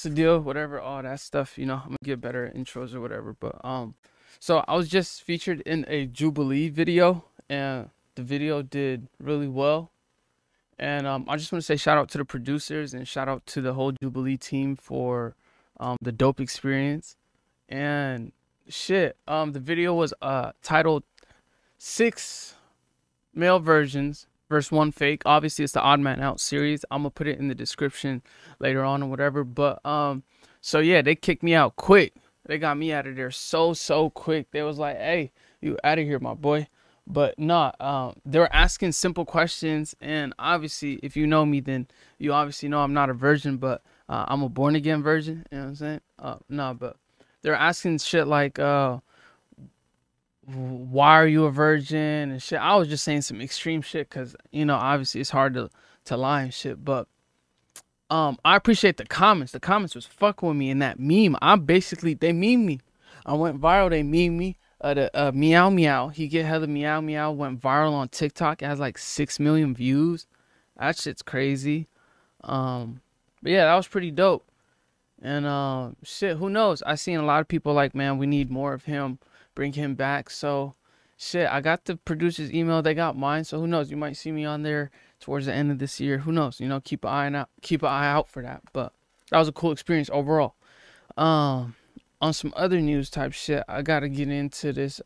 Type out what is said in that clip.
the deal, whatever, all that stuff. You know, I'm gonna get better at intros or whatever. But um, so I was just featured in a Jubilee video, and the video did really well. And um, I just want to say shout out to the producers and shout out to the whole Jubilee team for um, the dope experience. And shit, um, the video was uh titled Six Male Versions versus one fake. Obviously, it's the odd man out series. I'm gonna put it in the description later on or whatever. But um, so yeah, they kicked me out quick. They got me out of there so so quick. They was like, "Hey, you out of here, my boy." But nah, um, they were asking simple questions, and obviously, if you know me, then you obviously know I'm not a virgin, but uh, I'm a born again virgin. You know what I'm saying? Uh, nah, but they're asking shit like, uh, why are you a virgin and shit. I was just saying some extreme shit because you know obviously it's hard to to lie and shit. But um, I appreciate the comments. The comments was fucking with me in that meme. I basically they meme me. I went viral. They meme me. Uh, the uh, meow meow. He get hella meow meow went viral on TikTok. It has like six million views. That shit's crazy. Um, but yeah, that was pretty dope. And uh, shit, who knows? I seen a lot of people like, man, we need more of him. Bring him back. So shit, I got the producer's email. They got mine, so who knows? You might see me on there towards the end of this year. Who knows? You know, keep an eye out, keep an eye out for that. But that was a cool experience overall. Um, on some other news type shit, I gotta get into this.